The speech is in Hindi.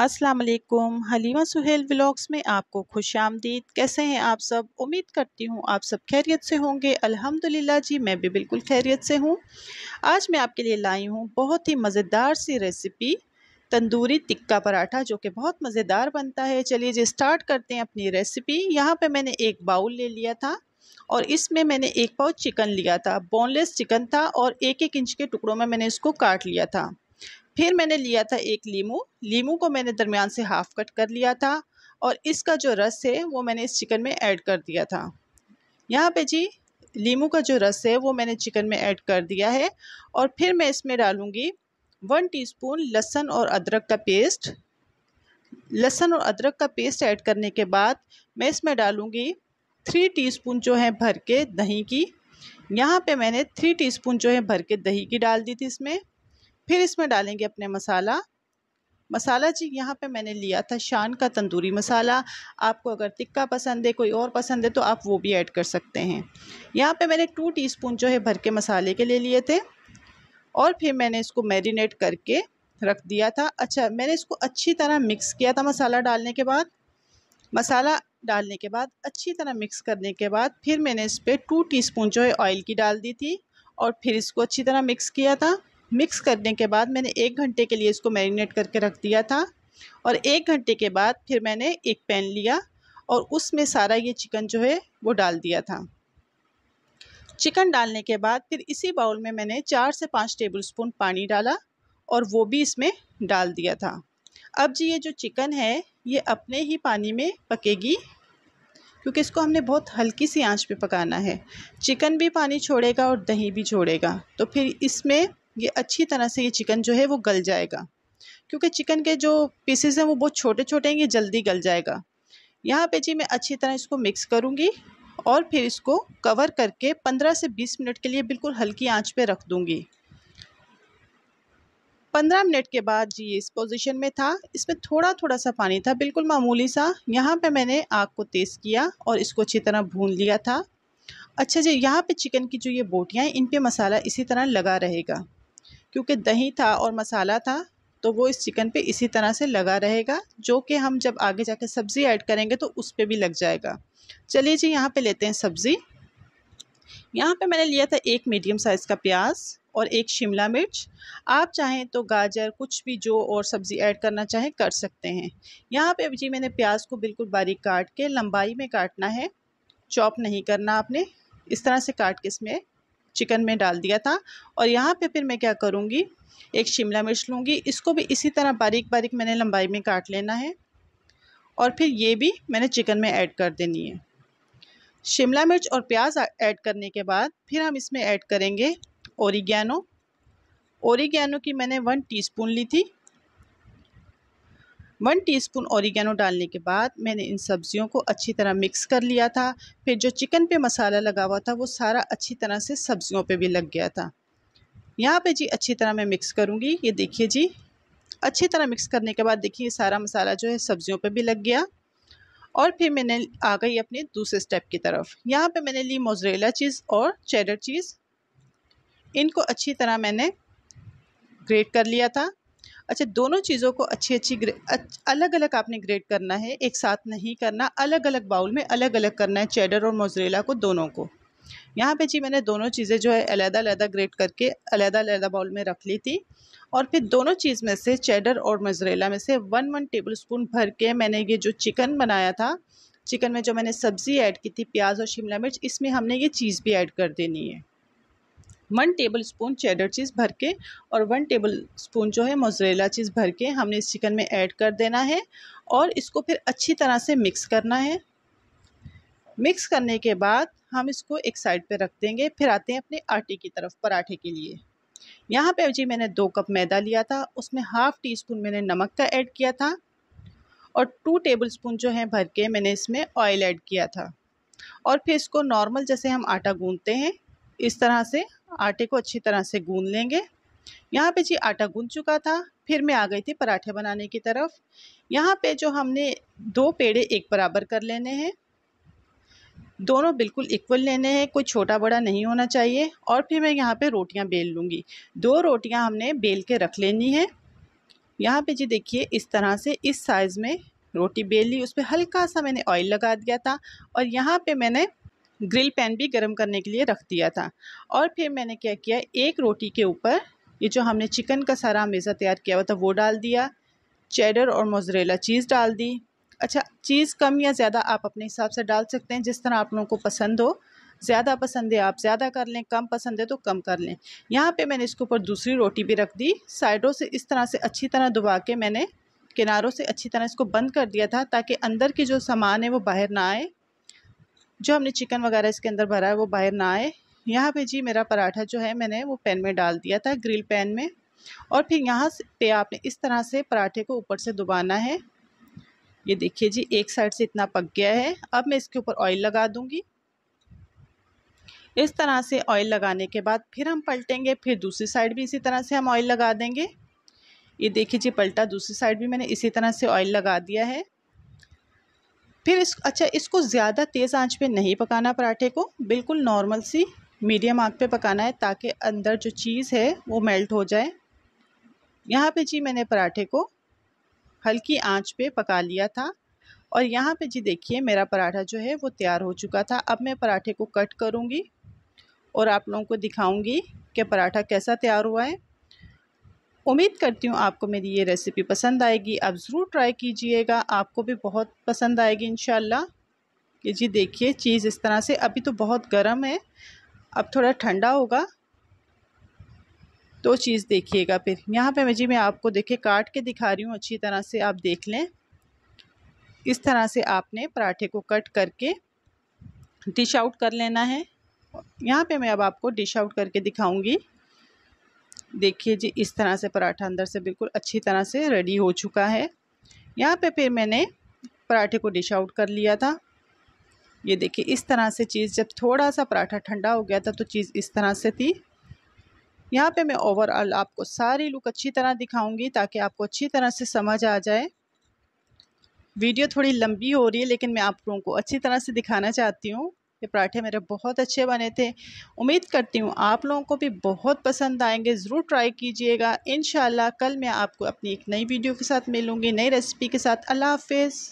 अस्सलाम वालेकुम हलीमा सुहेल व्लॉग्स में आपको खुश आमदीद कैसे हैं आप सब उम्मीद करती हूँ आप सब खैरियत से होंगे अल्हम्दुलिल्लाह जी मैं भी बिल्कुल खैरियत से हूँ आज मैं आपके लिए लाई हूँ बहुत ही मज़ेदार सी रेसिपी तंदूरी टिक्का पराठा जो कि बहुत मज़ेदार बनता है चलिए जी स्टार्ट करते हैं अपनी रेसिपी यहाँ पर मैंने एक बाउल ले लिया था और इसमें मैंने एक पाव चिकन लिया था बोनलेस चिकन था और एक एक इंच के टुकड़ों में मैंने इसको काट लिया था फिर मैंने लिया था एक लीमू लीमू को मैंने दरमियान से हाफ़ कट कर लिया था और इसका जो रस है वो मैंने इस चिकन में ऐड कर दिया था यहाँ पे जी लीमू का जो रस है वो मैंने चिकन में ऐड कर दिया है और फिर मैं इसमें डालूँगी वन टीस्पून लहसुन और अदरक का पेस्ट लहसुन और अदरक का पेस्ट ऐड करने के बाद मैं इसमें डालूँगी थ्री टीस्पून जो है भर के दही की यहाँ पे मैंने थ्री टीस्पून जो है भर के दही की डाल दी थी इसमें फिर इसमें डालेंगे अपने मसाला मसाला जी यहाँ पे मैंने लिया था शान का तंदूरी मसाला आपको अगर तिक्का पसंद है कोई और पसंद है तो आप वो भी ऐड कर सकते हैं यहाँ पे मैंने टू टीस्पून जो है भर के मसाले के ले लिए थे और फिर मैंने इसको मैरिनेट करके रख दिया था अच्छा मैंने इसको अच्छी तरह मिक्स किया था मसाला डालने के बाद मसाला डालने के बाद अच्छी तरह मिक्स करने के बाद फिर मैंने इस पर टू टी जो है ऑयल की डाल दी थी और फिर इसको अच्छी तरह मिक्स किया था मिक्स करने के बाद मैंने एक घंटे के लिए इसको मैरिनेट करके रख दिया था और एक घंटे के बाद फिर मैंने एक पैन लिया और उसमें सारा ये चिकन जो है वो डाल दिया था चिकन डालने के बाद फिर इसी बाउल में मैंने चार से पाँच टेबल स्पून पानी डाला और वो भी इसमें डाल दिया था अब जी ये जो चिकन है ये अपने ही पानी में पकेगी क्योंकि इसको हमने बहुत हल्की सी आंच पे पकाना है चिकन भी पानी छोड़ेगा और दही भी छोड़ेगा तो फिर इसमें ये अच्छी तरह से ये चिकन जो है वो गल जाएगा क्योंकि चिकन के जो पीसेस हैं वो बहुत छोटे छोटे हैं ये जल्दी गल जाएगा यहाँ पे जी मैं अच्छी तरह इसको मिक्स करूँगी और फिर इसको कवर करके पंद्रह से बीस मिनट के लिए बिल्कुल हल्की आंच पे रख दूँगी पंद्रह मिनट के बाद जी इस पोजीशन में था इसमें थोड़ा थोड़ा सा पानी था बिल्कुल मामूली सा यहाँ पर मैंने आग को तेज़ किया और इसको अच्छी तरह भून लिया था अच्छा जी यहाँ पे चिकन की जो ये बोटियाँ हैं इन पे मसाला इसी तरह लगा रहेगा क्योंकि दही था और मसाला था तो वो इस चिकन पे इसी तरह से लगा रहेगा जो कि हम जब आगे जाके सब्ज़ी ऐड करेंगे तो उस पर भी लग जाएगा चलिए जी यहाँ पे लेते हैं सब्ज़ी यहाँ पे मैंने लिया था एक मीडियम साइज़ का प्याज और एक शिमला मिर्च आप चाहें तो गाजर कुछ भी जो और सब्ज़ी ऐड करना चाहें कर सकते हैं यहाँ पे जी मैंने प्याज को बिल्कुल बारीक काट के लंबाई में काटना है चॉप नहीं करना आपने इस तरह से काट के इसमें चिकन में डाल दिया था और यहाँ पे फिर मैं क्या करूँगी एक शिमला मिर्च लूँगी इसको भी इसी तरह बारीक बारीक मैंने लंबाई में काट लेना है और फिर ये भी मैंने चिकन में ऐड कर देनी है शिमला मिर्च और प्याज ऐड करने के बाद फिर हम इसमें ऐड करेंगे ओरिगैनो ओरिगैनो की मैंने वन टी ली थी वन टीस्पून ओरिगेनो डालने के बाद मैंने इन सब्ज़ियों को अच्छी तरह मिक्स कर लिया था फिर जो चिकन पे मसाला लगा हुआ था वो सारा अच्छी तरह से सब्ज़ियों पे भी लग गया था यहाँ पे जी अच्छी तरह मैं मिक्स करूँगी ये देखिए जी अच्छी तरह मिक्स करने के बाद देखिए ये सारा मसाला जो है सब्ज़ियों पर भी लग गया और फिर मैंने आ गई अपने दूसरे स्टेप की तरफ यहाँ पर मैंने ली मोजरेला चीज़ और चेडर चीज़ इनको अच्छी तरह मैंने ग्रेट कर लिया था अच्छा दोनों चीज़ों को अच्छी अच्छी अलग अलग आपने ग्रेट करना है एक साथ नहीं करना अलग अलग बाउल में अलग अलग करना है चेडर और मोजरेला को दोनों को यहाँ पे जी मैंने दोनों चीज़ें जो है अलहदा अलहदा ग्रेट करके अलहदा बाउल में रख ली थी और फिर दोनों चीज़ में से चेडर और मोजरेला में से वन वन टेबल स्पून भर के मैंने ये जो चिकन बनाया था चिकन में जो मैंने सब्ज़ी ऐड की थी प्याज और शिमला मिर्च इसमें हमने ये चीज़ भी ऐड कर देनी है one tablespoon cheddar cheese भर के और वन टेबल स्पून जो है मोजरेला चीज़ भर के हमने इस चिकन में ऐड कर देना है और इसको फिर अच्छी तरह से मिक्स करना है मिक्स करने के बाद हम इसको एक साइड पे रख देंगे फिर आते हैं अपने आटे की तरफ पराठे के लिए यहाँ पे जी मैंने दो कप मैदा लिया था उसमें हाफ़ टी स्पून मैंने नमक का ऐड किया था और टू टेबल स्पून जो है भर के मैंने इसमें ऑयल ऐड किया था और फिर इसको नॉर्मल जैसे हम आटा गूंदते हैं इस तरह से आटे को अच्छी तरह से गूँध लेंगे यहाँ पे जी आटा गून चुका था फिर मैं आ गई थी पराठे बनाने की तरफ यहाँ पे जो हमने दो पेड़े एक बराबर कर लेने हैं दोनों बिल्कुल इक्वल लेने हैं कोई छोटा बड़ा नहीं होना चाहिए और फिर मैं यहाँ पे रोटियाँ बेल लूँगी दो रोटियाँ हमने बेल के रख लेनी है यहाँ पे जी देखिए इस तरह से इस साइज़ में रोटी बेल ली उस पर हल्का सा मैंने ऑयल लगा दिया था और यहाँ पे मैंने ग्रिल पैन भी गर्म करने के लिए रख दिया था और फिर मैंने क्या किया एक रोटी के ऊपर ये जो हमने चिकन का सारा मेज़ा तैयार किया हुआ था वो डाल दिया चेडर और मोजरेला चीज़ डाल दी अच्छा चीज़ कम या ज़्यादा आप अपने हिसाब से डाल सकते हैं जिस तरह आप लोगों को पसंद हो ज़्यादा पसंद है आप ज़्यादा कर लें कम पसंद है तो कम कर लें यहाँ पे मैंने इसके ऊपर दूसरी रोटी भी रख दी साइडों से इस तरह से अच्छी तरह दबा के मैंने किनारों से अच्छी तरह इसको बंद कर दिया था ताकि अंदर के जो सामान है वो बाहर ना आए जो हमने चिकन वगैरह इसके अंदर भरा है वो बाहर ना आए यहाँ पे जी मेरा पराठा जो है मैंने वो पैन में डाल दिया था ग्रिल पैन में और फिर यहाँ पे आपने इस तरह से पराठे को ऊपर से दुबाना है ये देखिए जी एक साइड से इतना पक गया है अब मैं इसके ऊपर ऑयल लगा दूँगी इस तरह से ऑयल लगाने के बाद फिर हम पलटेंगे फिर दूसरी साइड भी इसी तरह से हम ऑयल लगा देंगे ये देखिए जी पलटा दूसरी साइड भी मैंने इसी तरह से ऑयल लगा दिया है फिर इस अच्छा इसको ज़्यादा तेज़ आंच पे नहीं पकाना पराठे को बिल्कुल नॉर्मल सी मीडियम आंच पे पकाना है ताकि अंदर जो चीज़ है वो मेल्ट हो जाए यहाँ पे जी मैंने पराठे को हल्की आंच पे पका लिया था और यहाँ पे जी देखिए मेरा पराठा जो है वो तैयार हो चुका था अब मैं पराठे को कट करूँगी और आप लोगों को दिखाऊँगी कि पराठा कैसा तैयार हुआ है उम्मीद करती हूँ आपको मेरी ये रेसिपी पसंद आएगी आप ज़रूर ट्राई कीजिएगा आपको भी बहुत पसंद आएगी इन कि जी देखिए चीज़ इस तरह से अभी तो बहुत गर्म है अब थोड़ा ठंडा होगा तो चीज़ देखिएगा फिर यहाँ पे मैं जी मैं आपको देखिए काट के दिखा रही हूँ अच्छी तरह से आप देख लें इस तरह से आपने पराठे को कट करके डिश आउट कर लेना है यहाँ पे मैं अब आपको डिश आउट करके दिखाऊंगी देखिए जी इस तरह से पराठा अंदर से बिल्कुल अच्छी तरह से रेडी हो चुका है यहाँ पे फिर मैंने पराठे को डिश आउट कर लिया था ये देखिए इस तरह से चीज़ जब थोड़ा सा पराठा ठंडा हो गया था तो चीज़ इस तरह से थी यहाँ पे मैं ओवरऑल आपको सारी लुक अच्छी तरह दिखाऊंगी ताकि आपको अच्छी तरह से समझ आ जाए वीडियो थोड़ी लंबी हो रही है लेकिन मैं आप लोगों को अच्छी तरह से दिखाना चाहती हूँ ये पराठे मेरे बहुत अच्छे बने थे उम्मीद करती हूँ आप लोगों को भी बहुत पसंद आएंगे ज़रूर ट्राई कीजिएगा इन कल मैं आपको अपनी एक नई वीडियो के साथ मिलूँगी नई रेसिपी के साथ अल्लाह हाफिज़